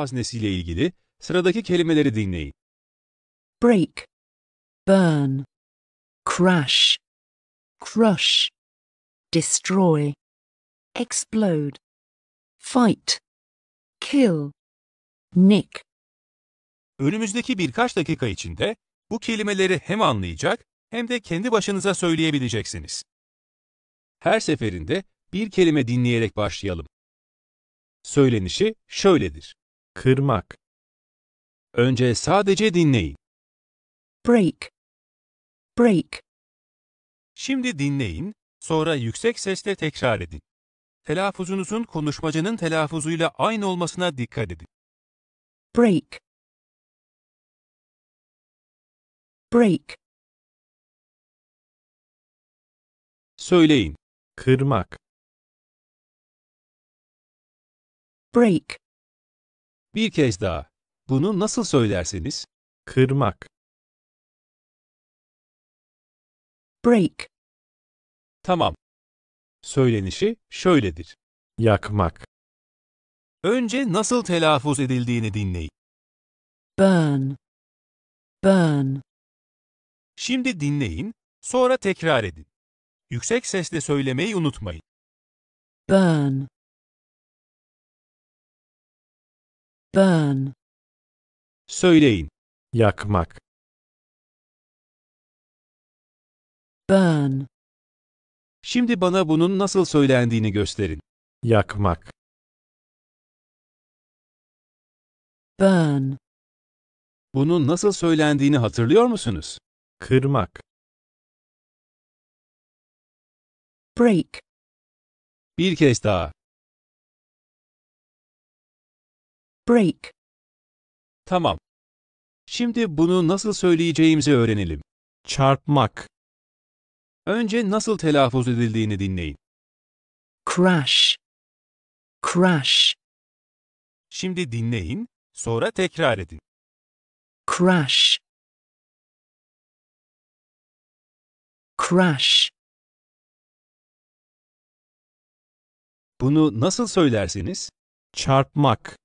haznesiyle ilgili sıradaki kelimeleri dinleyin. Break, burn, crash, crush, destroy, explode, fight, kill, nick. Önümüzdeki birkaç dakika içinde bu kelimeleri hem anlayacak hem de kendi başınıza söyleyebileceksiniz. Her seferinde bir kelime dinleyerek başlayalım. Söylenişi şöyledir. Kırmak. Önce sadece dinleyin. Break. Break. Şimdi dinleyin, sonra yüksek sesle tekrar edin. Telaffuzunuzun konuşmacının telaffuzuyla aynı olmasına dikkat edin. Break. Break. Söyleyin. Kırmak. Break. Bir kez daha. Bunu nasıl söylerseniz? Kırmak. Break. Tamam. Söylenişi şöyledir. Yakmak. Önce nasıl telaffuz edildiğini dinleyin. Burn. Burn. Şimdi dinleyin, sonra tekrar edin. Yüksek sesle söylemeyi unutmayın. Burn. Burn. Söyleyin. Yakmak. Burn. Şimdi bana bunun nasıl söylendiğini gösterin. Yakmak. Burn. Bunun nasıl söylendiğini hatırlıyor musunuz? Kırmak. Break. Bir kez daha. Break. Tamam. Şimdi bunu nasıl söyleyeceğimizi öğrenelim. Çarpmak. Önce nasıl telaffuz edildiğini dinleyin. Crash. Crash. Şimdi dinleyin, sonra tekrar edin. Crash. Crash. Bunu nasıl söylersiniz? Çarpmak.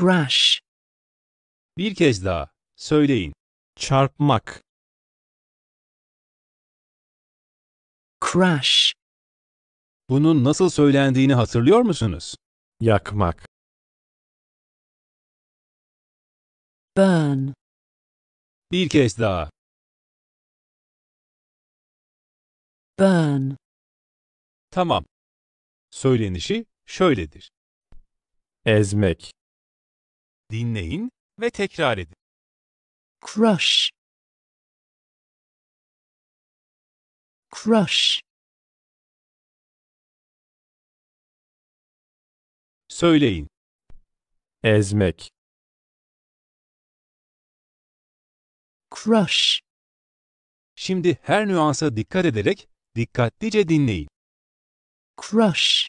Crush. Bir kez daha söyleyin. Çarpmak. Crash. Bunun nasıl söylendiğini hatırlıyor musunuz? Yakmak. Burn. Bir kez daha. Burn. Tamam. Söylenişi şöyledir. Ezmek dinleyin ve tekrar edin. Crush Crush Söyleyin. Ezmek Crush Şimdi her nüansa dikkat ederek dikkatlice dinleyin. Crush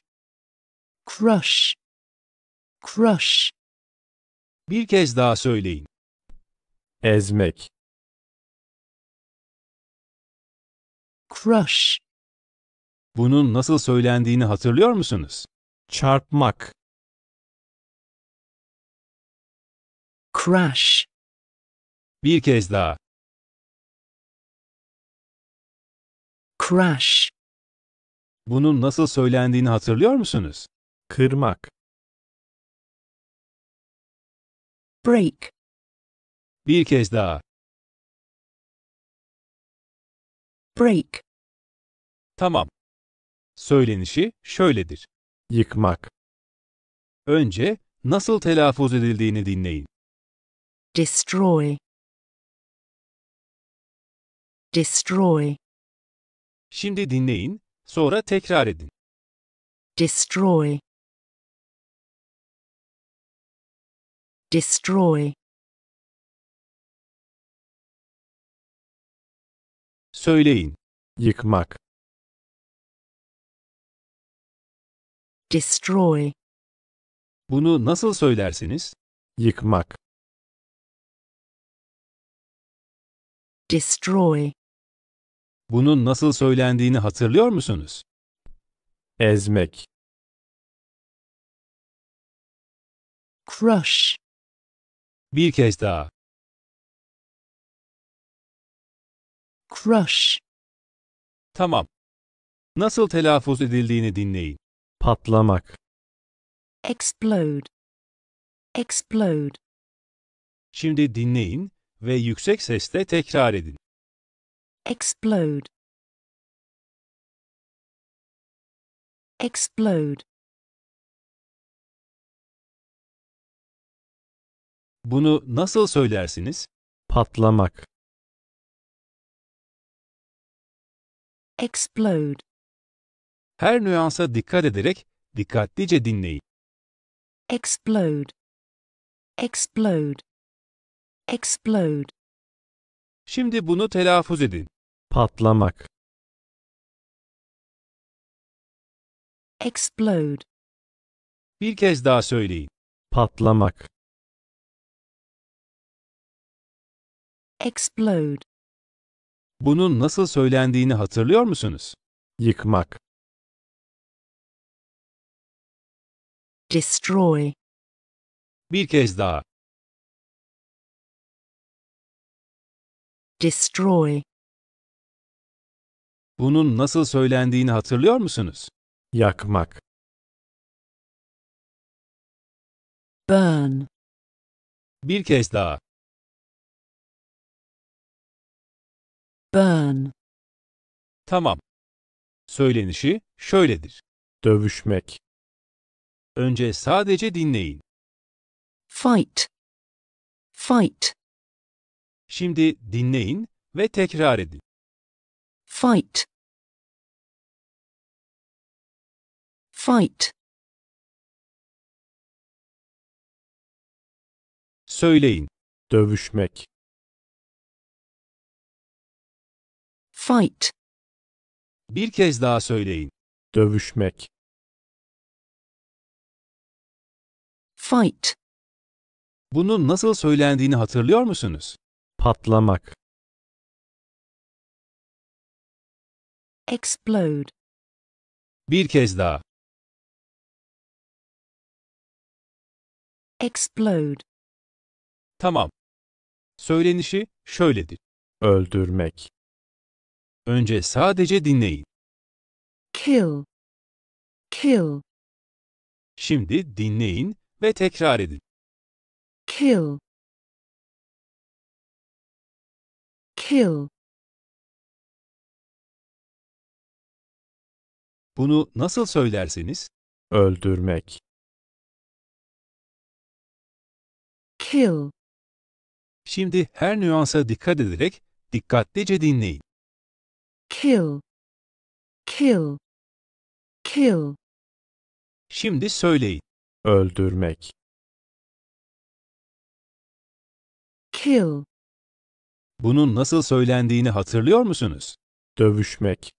Crush Crush bir kez daha söyleyin. Ezmek. Crush. Bunun nasıl söylendiğini hatırlıyor musunuz? Çarpmak. Crash. Bir kez daha. Crash. Bunun nasıl söylendiğini hatırlıyor musunuz? Kırmak. break. Bir kez daha. break, Tamam. Söylenişi şöyledir. yıkmak, Önce nasıl telaffuz edildiğini dinleyin. destroy. Destroy, Şimdi dinleyin, sonra tekrar edin. destroy, Destroy. Söyleyin. Yıkmak. Destroy. Bunu nasıl söylersiniz? Yıkmak. Destroy. Bunun nasıl söylendiğini hatırlıyor musunuz? Ezmek. Crush. Bir kez daha. Crush. Tamam. Nasıl telaffuz edildiğini dinleyin. Patlamak. Explode. Explode. Şimdi dinleyin ve yüksek sesle tekrar edin. Explode. Explode. Bunu nasıl söylersiniz? Patlamak. Explode. Her nüansa dikkat ederek dikkatlice dinleyin. Explode. Explode. Explode. Şimdi bunu telaffuz edin. Patlamak. Explode. Bir kez daha söyleyin. Patlamak. Explode. Bunun nasıl söylendiğini hatırlıyor musunuz? Yıkmak. Destroy. Bir kez daha. Destroy. Bunun nasıl söylendiğini hatırlıyor musunuz? Yakmak. Burn. Bir kez daha. Burn. Tamam. Söylenişi şöyledir. Dövüşmek. Önce sadece dinleyin. Fight. Fight. Şimdi dinleyin ve tekrar edin. Fight. Fight. Söyleyin. Dövüşmek. Fight. Bir kez daha söyleyin. Dövüşmek. Fight. Bunun nasıl söylendiğini hatırlıyor musunuz? Patlamak. Explode. Bir kez daha. Explode. Tamam. Söylenişi şöyledir. Öldürmek. Önce sadece dinleyin. Kill. Kill. Şimdi dinleyin ve tekrar edin. Kill. Kill. Bunu nasıl söylerseniz? Öldürmek. Kill. Şimdi her nüansa dikkat ederek dikkatlice dinleyin kill kill kill Şimdi söyleyin. Öldürmek. kill Bunun nasıl söylendiğini hatırlıyor musunuz? Dövüşmek.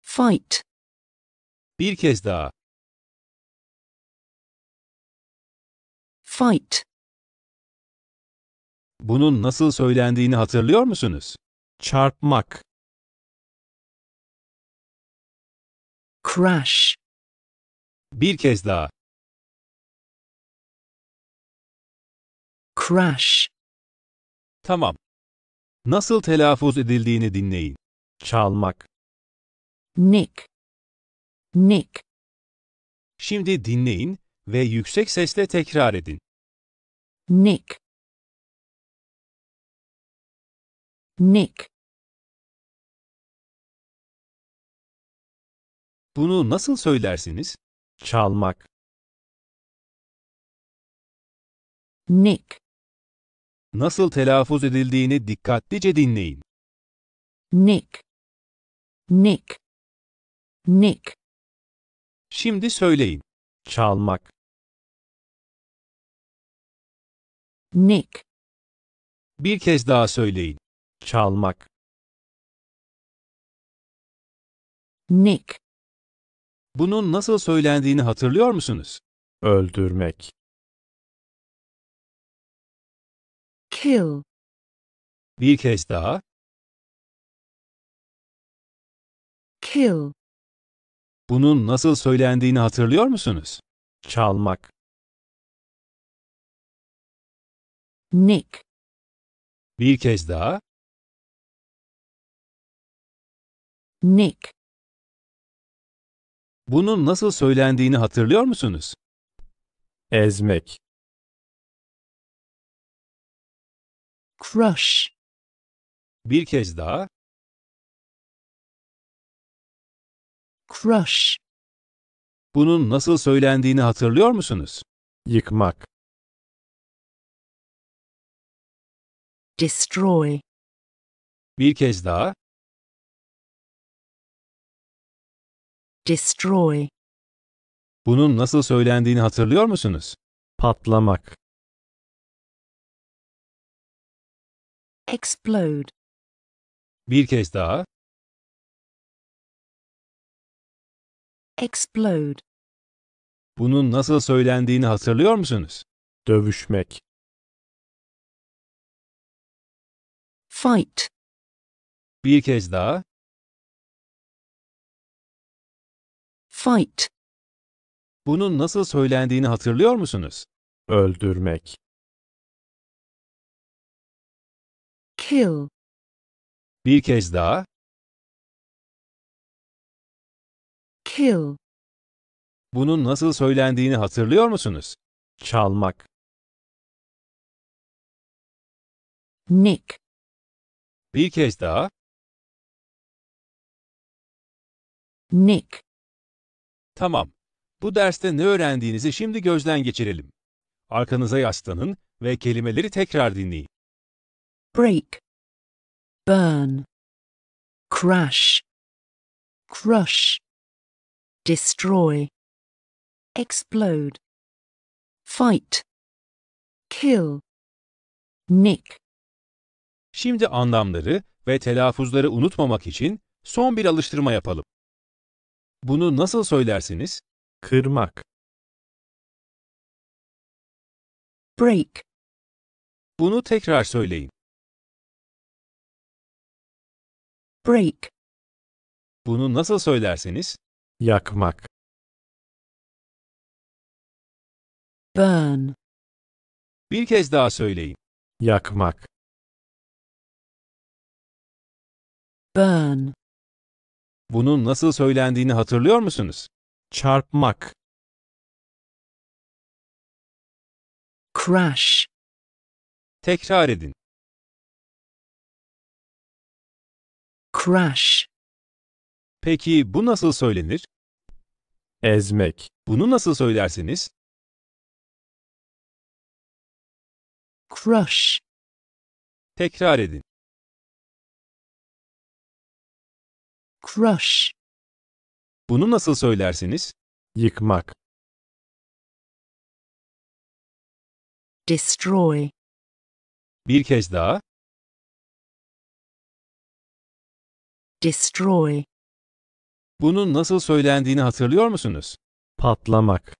fight Bir kez daha. fight bunun nasıl söylendiğini hatırlıyor musunuz? Çarpmak. Crash. Bir kez daha. Crash. Tamam. Nasıl telaffuz edildiğini dinleyin. Çalmak. Nick. Nick. Şimdi dinleyin ve yüksek sesle tekrar edin. Nick. Nick. Bunu nasıl söylersiniz? Çalmak. Nick. Nasıl telaffuz edildiğini dikkatlice dinleyin. Nick. Nick. Nick. Şimdi söyleyin. Çalmak. Nick. Bir kez daha söyleyin çalmak Nick. Bunun nasıl söylendiğini hatırlıyor musunuz? öldürmek, Kill. Bir kez daha. Kill. Bunun nasıl söylendiğini hatırlıyor musunuz? çalmak, Nick. Bir kez daha. Nick. Bunun nasıl söylendiğini hatırlıyor musunuz? Ezmek. Crush. Bir kez daha. Crush. Bunun nasıl söylendiğini hatırlıyor musunuz? Yıkmak. Destroy. Bir kez daha. destroy. Bunun nasıl söylendiğini hatırlıyor musunuz? Patlamak. explode, Bir kez daha. explode, Bunun nasıl söylendiğini hatırlıyor musunuz? Dövüşmek. fight, Bir kez daha. Fight. Bunun nasıl söylendiğini hatırlıyor musunuz? Öldürmek. Kill. Bir kez daha. Kill. Bunun nasıl söylendiğini hatırlıyor musunuz? Çalmak. Nick. Bir kez daha. Nick. Tamam. Bu derste ne öğrendiğinizi şimdi gözden geçirelim. Arkanıza yaslanın ve kelimeleri tekrar dinleyin. Break burn, crash, crush, destroy, explode, fight, kill, nick. Şimdi anlamları ve telaffuzları unutmamak için son bir alıştırma yapalım. Bunu nasıl söylersiniz? Kırmak. break, Bunu tekrar söyleyin. break, Bunu nasıl söylersiniz? Yakmak. burn, Bir kez daha söyleyin. Yakmak. burn, bunun nasıl söylendiğini hatırlıyor musunuz? Çarpmak. Crash. Tekrar edin. Crash. Peki bu nasıl söylenir? Ezmek. Bunu nasıl söylersiniz? Crush. Tekrar edin. Crush. Bunu nasıl söylersiniz? Yıkmak. Destroy. Bir kez daha. Destroy. Bunu nasıl söylendiğini hatırlıyor musunuz? Patlamak.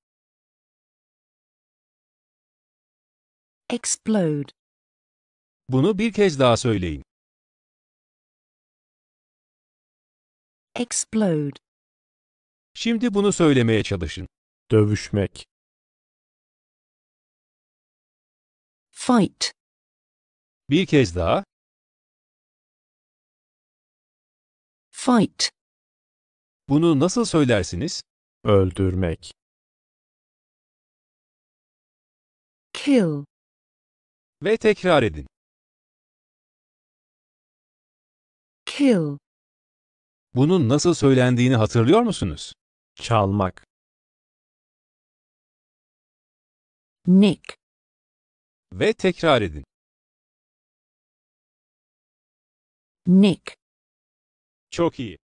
Explode. Bunu bir kez daha söyleyin. explode. Şimdi bunu söylemeye çalışın. Dövüşmek. Fight. Bir kez daha. Fight. Bunu nasıl söylersiniz? Öldürmek. Kill. Ve tekrar edin. Kill. Bunun nasıl söylendiğini hatırlıyor musunuz? Çalmak. Nick. Ve tekrar edin. Nick. Çok iyi.